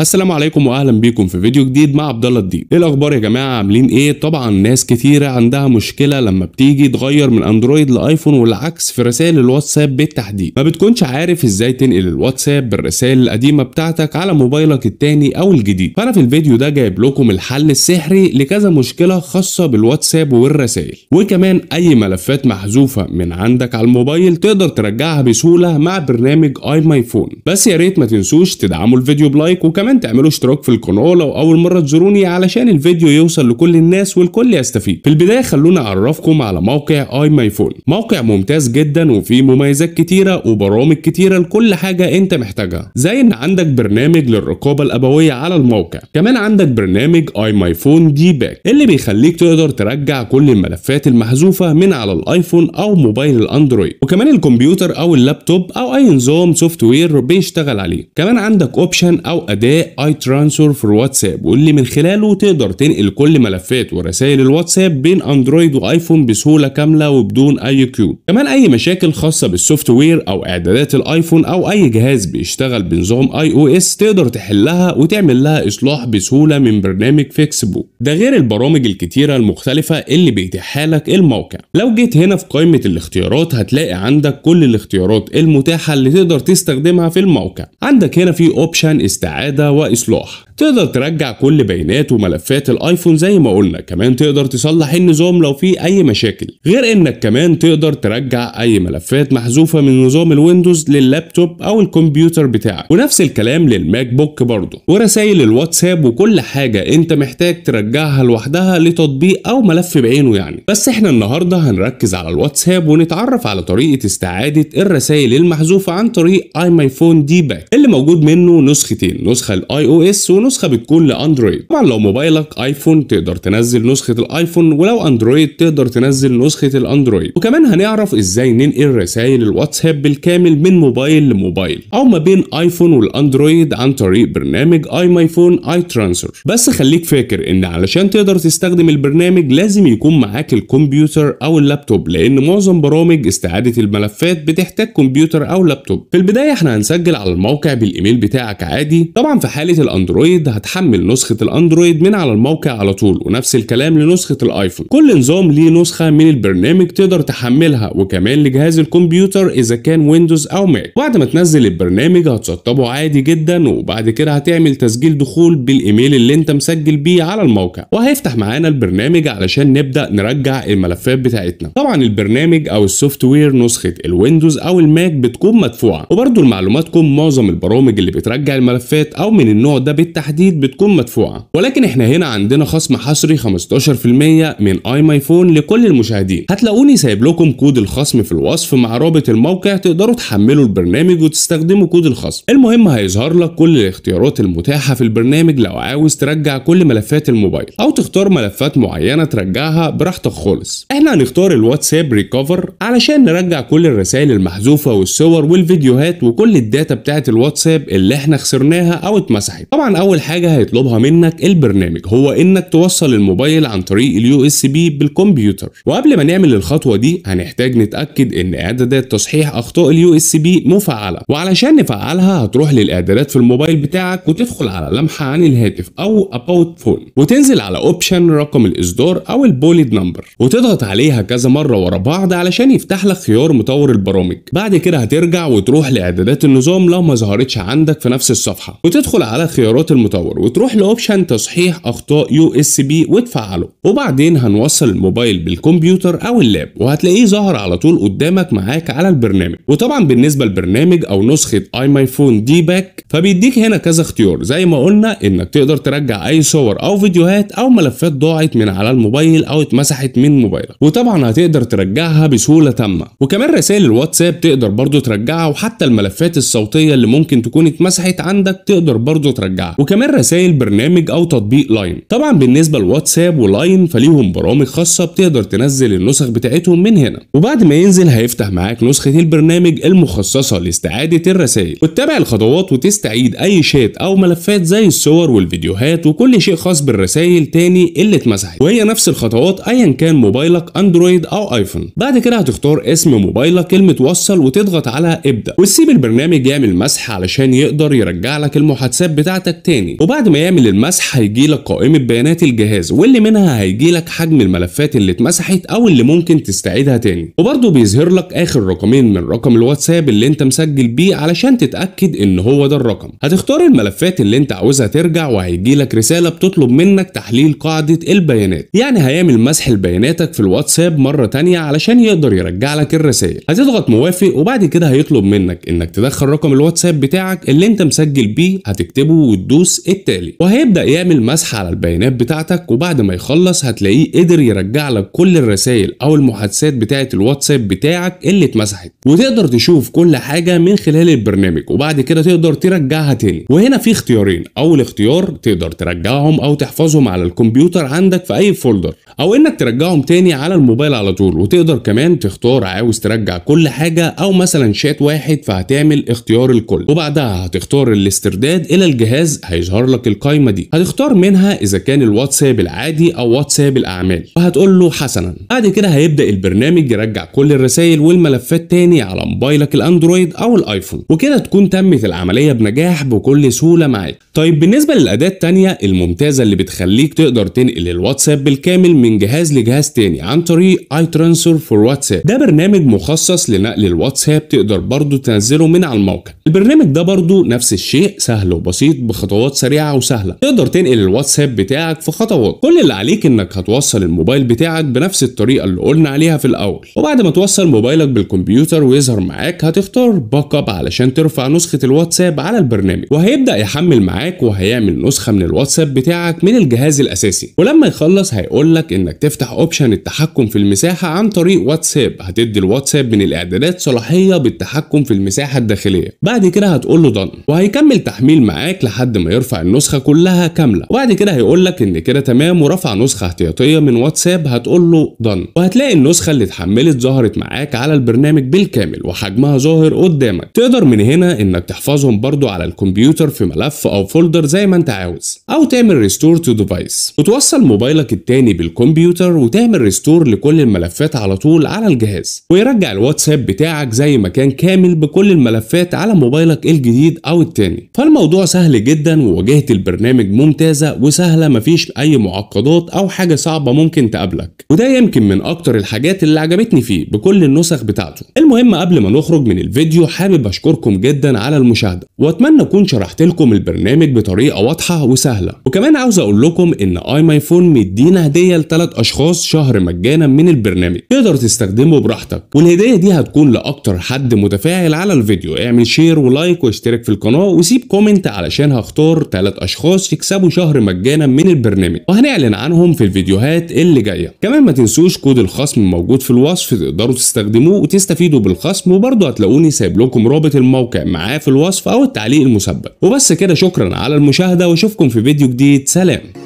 السلام عليكم واهلا بيكم في فيديو جديد مع عبد الله الدين ايه الاخبار يا جماعه عاملين ايه طبعا ناس كثيره عندها مشكله لما بتيجي تغير من اندرويد لايفون والعكس في رسائل الواتساب بالتحديد ما بتكونش عارف ازاي تنقل الواتساب بالرسائل القديمه بتاعتك على موبايلك الثاني او الجديد فانا في الفيديو ده جايب لكم الحل السحري لكذا مشكله خاصه بالواتساب والرسائل وكمان اي ملفات محذوفه من عندك على الموبايل تقدر ترجعها بسهوله مع برنامج اي ماي فون بس يا ريت ما تنسوش تدعموا الفيديو بلايك وكمان كمان تعملوا اشتراك في القناه لو اول مره تزوروني علشان الفيديو يوصل لكل الناس والكل يستفيد في البدايه خلونا اعرفكم على موقع اي ماي فون موقع ممتاز جدا وفيه مميزات كتيره وبرامج كتيره لكل حاجه انت محتاجها زي ان عندك برنامج للرقابه الابويه على الموقع كمان عندك برنامج اي ماي فون دي باك اللي بيخليك تقدر ترجع كل الملفات المحذوفه من على الايفون او موبايل الاندرويد وكمان الكمبيوتر او اللابتوب او اي نظام سوفت وير بيشتغل عليه كمان عندك اوبشن او اداه اي ترانسفور في الواتساب واللي من خلاله تقدر تنقل كل ملفات ورسائل الواتساب بين اندرويد وايفون بسهوله كامله وبدون اي كيو كمان اي مشاكل خاصه بالسوفت وير او اعدادات الايفون او اي جهاز بيشتغل بنظام اي او اس تقدر تحلها وتعمل لها اصلاح بسهوله من برنامج فيكسبو ده غير البرامج الكتيره المختلفه اللي بيتيحها لك الموقع لو جيت هنا في قائمه الاختيارات هتلاقي عندك كل الاختيارات المتاحه اللي تقدر تستخدمها في الموقع عندك هنا في اوبشن استعاده وإصلاح تقدر ترجع كل بيانات وملفات الايفون زي ما قلنا كمان تقدر تصلح النظام لو فيه اي مشاكل غير انك كمان تقدر ترجع اي ملفات محذوفه من نظام الويندوز لللابتوب او الكمبيوتر بتاعك ونفس الكلام للماك بوك برضه ورسائل الواتساب وكل حاجه انت محتاج ترجعها لوحدها لتطبيق او ملف بعينه يعني بس احنا النهارده هنركز على الواتساب ونتعرف على طريقه استعاده الرسائل المحذوفه عن طريق اي ماي فون دي باك اللي موجود منه نسختين نسخه الاي او اس ونسخه النسخه بتكون لاندرويد طبعا لو موبايلك ايفون تقدر تنزل نسخه الايفون ولو اندرويد تقدر تنزل نسخه الاندرويد وكمان هنعرف ازاي ننقل رسائل الواتساب بالكامل من موبايل لموبايل او ما بين ايفون والاندرويد عن طريق برنامج اي ماي فون اي ترانسفر بس خليك فاكر ان علشان تقدر تستخدم البرنامج لازم يكون معاك الكمبيوتر او اللابتوب لان معظم برامج استعاده الملفات بتحتاج كمبيوتر او لابتوب في البدايه احنا هنسجل على الموقع بالايميل بتاعك عادي طبعا في حاله الاندرويد الاندرويد هتحمل نسخه الاندرويد من على الموقع على طول ونفس الكلام لنسخه الايفون كل نظام ليه نسخه من البرنامج تقدر تحملها وكمان لجهاز الكمبيوتر اذا كان ويندوز او ماك بعد ما تنزل البرنامج هتسطبه عادي جدا وبعد كده هتعمل تسجيل دخول بالايميل اللي انت مسجل بيه على الموقع وهيفتح معانا البرنامج علشان نبدا نرجع الملفات بتاعتنا طبعا البرنامج او السوفت وير نسخه الويندوز او الماك بتكون مدفوعه وبرده المعلومات معظم البرامج اللي بترجع الملفات او من النوع ده بالتحديد بالتحديد بتكون مدفوعه ولكن احنا هنا عندنا خصم حصري 15% من اي ماي فون لكل المشاهدين هتلاقوني سايب لكم كود الخصم في الوصف مع رابط الموقع تقدروا تحملوا البرنامج وتستخدموا كود الخصم المهم هيظهر لك كل الاختيارات المتاحه في البرنامج لو عاوز ترجع كل ملفات الموبايل او تختار ملفات معينه ترجعها براحتك خالص احنا هنختار الواتساب ريكفر علشان نرجع كل الرسائل المحذوفه والصور والفيديوهات وكل الداتا بتاعه الواتساب اللي احنا خسرناها او اتمسحت طبعا اول اول حاجه هيطلبها منك البرنامج هو انك توصل الموبايل عن طريق اليو اس بي بالكمبيوتر وقبل ما نعمل الخطوه دي هنحتاج نتاكد ان اعدادات تصحيح اخطاء اليو اس بي مفعله وعلشان نفعلها هتروح للاعدادات في الموبايل بتاعك وتدخل على لمحه عن الهاتف او اباوت فون وتنزل على اوبشن رقم الاصدار او البوليد نمبر وتضغط عليها كذا مره ورا بعض علشان يفتح لك خيار مطور البرامج بعد كده هترجع وتروح لاعدادات النظام لو ما ظهرتش عندك في نفس الصفحه وتدخل على خيارات المطور وتروح لاوبشن تصحيح اخطاء يو اس بي وتفعله وبعدين هنوصل الموبايل بالكمبيوتر او اللاب وهتلاقيه ظهر على طول قدامك معاك على البرنامج وطبعا بالنسبه للبرنامج او نسخه اي ماي فون دي باك فبيديك هنا كذا اختيار زي ما قلنا انك تقدر ترجع اي صور او فيديوهات او ملفات ضاعت من على الموبايل او اتمسحت من موبايلك وطبعا هتقدر ترجعها بسهوله تامه وكمان رسائل الواتساب تقدر برضو ترجعها وحتى الملفات الصوتيه اللي ممكن تكون اتمسحت عندك تقدر برضو ترجعها وكمان رسائل برنامج او تطبيق لاين طبعا بالنسبه لواتساب ولاين فليهم برامج خاصه بتقدر تنزل النسخ بتاعتهم من هنا وبعد ما ينزل هيفتح معاك نسخه البرنامج المخصصه لاستعاده الرسائل وتتابع الخطوات وتستعيد اي شات او ملفات زي الصور والفيديوهات وكل شيء خاص بالرسائل تاني اللي اتمسحت وهي نفس الخطوات ايا كان موبايلك اندرويد او ايفون بعد كده هتختار اسم موبايلك كلمه وصل وتضغط على ابدا وتسيب البرنامج يعمل مسح علشان يقدر يرجع لك المحادثات بتاعتك تاني تاني وبعد ما يعمل المسح هيجي لك قائمه بيانات الجهاز واللي منها هيجي لك حجم الملفات اللي اتمسحت او اللي ممكن تستعيدها تاني وبرده بيظهر لك اخر رقمين من رقم الواتساب اللي انت مسجل بيه علشان تتاكد ان هو ده الرقم هتختار الملفات اللي انت عاوزها ترجع وهيجي لك رساله بتطلب منك تحليل قاعده البيانات يعني هيعمل مسح لبياناتك في الواتساب مره تانية علشان يقدر يرجع لك الرسائل هتضغط موافق وبعد كده هيطلب منك انك تدخل رقم الواتساب بتاعك اللي انت مسجل بيه هتكتبه وتدوس الفلوس التالي وهيبدا يعمل مسح على البيانات بتاعتك وبعد ما يخلص هتلاقيه قدر يرجع لك كل الرسائل او المحادثات بتاعه الواتساب بتاعك اللي اتمسحت وتقدر تشوف كل حاجه من خلال البرنامج وبعد كده تقدر ترجعها تاني وهنا في اختيارين اول اختيار تقدر ترجعهم او تحفظهم على الكمبيوتر عندك في اي فولدر او انك ترجعهم تاني على الموبايل على طول وتقدر كمان تختار عاوز ترجع كل حاجه او مثلا شات واحد فهتعمل اختيار الكل وبعدها هتختار الاسترداد الى الجهاز هي هيظهر لك القايمه دي هتختار منها اذا كان الواتساب العادي او واتساب الاعمال وهتقول له حسنا بعد كده هيبدا البرنامج يرجع كل الرسائل والملفات تاني على موبايلك الاندرويد او الايفون وكده تكون تمت العمليه بنجاح بكل سهوله معاك طيب بالنسبه للاداه التانيه الممتازه اللي بتخليك تقدر تنقل الواتساب بالكامل من جهاز لجهاز تاني عن طريق اي ترانسفير فور واتساب ده برنامج مخصص لنقل الواتساب تقدر برضه تنزله من على الموقع البرنامج ده برضه نفس الشيء سهل وبسيط بخطوات خطوات سريعه وسهله تقدر تنقل الواتساب بتاعك في خطوات كل اللي عليك انك هتوصل الموبايل بتاعك بنفس الطريقه اللي قلنا عليها في الاول وبعد ما توصل موبايلك بالكمبيوتر ويظهر معاك هتختار باك اب علشان ترفع نسخه الواتساب على البرنامج وهيبدا يحمل معاك وهيعمل نسخه من الواتساب بتاعك من الجهاز الاساسي ولما يخلص هيقول لك انك تفتح اوبشن التحكم في المساحه عن طريق واتساب هتدي الواتساب من الاعدادات صلاحيه بالتحكم في المساحه الداخليه بعد كده هتقول له دن وهيكمل تحميل معاك لحد ما انه يرفع النسخه كلها كامله وبعد كده هيقول لك ان كده تمام ورفع نسخه احتياطيه من واتساب هتقول له دن وهتلاقي النسخه اللي اتحملت ظهرت معاك على البرنامج بالكامل وحجمها ظاهر قدامك تقدر من هنا انك تحفظهم برضو على الكمبيوتر في ملف او فولدر زي ما انت عاوز او تعمل ريستور تو ديفايس وتوصل موبايلك التاني بالكمبيوتر وتعمل ريستور لكل الملفات على طول على الجهاز ويرجع الواتساب بتاعك زي ما كان كامل بكل الملفات على موبايلك الجديد او التاني فالموضوع سهل جدا وواجهه البرنامج ممتازه وسهله مفيش اي معقدات او حاجه صعبه ممكن تقابلك وده يمكن من اكتر الحاجات اللي عجبتني فيه بكل النسخ بتاعته المهم قبل ما نخرج من الفيديو حابب اشكركم جدا على المشاهده واتمنى اكون شرحت لكم البرنامج بطريقه واضحه وسهله وكمان عاوز اقول لكم ان اي ماي فون مدينا هديه لثلاث اشخاص شهر مجانا من البرنامج تقدر تستخدمه براحتك والهديه دي هتكون لاكتر حد متفاعل على الفيديو اعمل شير ولايك واشترك في القناه وسيب كومنت علشان هختار دكتور 3 اشخاص يكسبوا شهر مجانا من البرنامج وهنعلن عنهم في الفيديوهات اللي جايه كمان ما تنسوش كود الخصم موجود في الوصف تقدروا تستخدموه وتستفيدوا بالخصم وبرضه هتلاقوني سايب لكم رابط الموقع معاه في الوصف او التعليق المسبق وبس كده شكرا على المشاهده واشوفكم في فيديو جديد سلام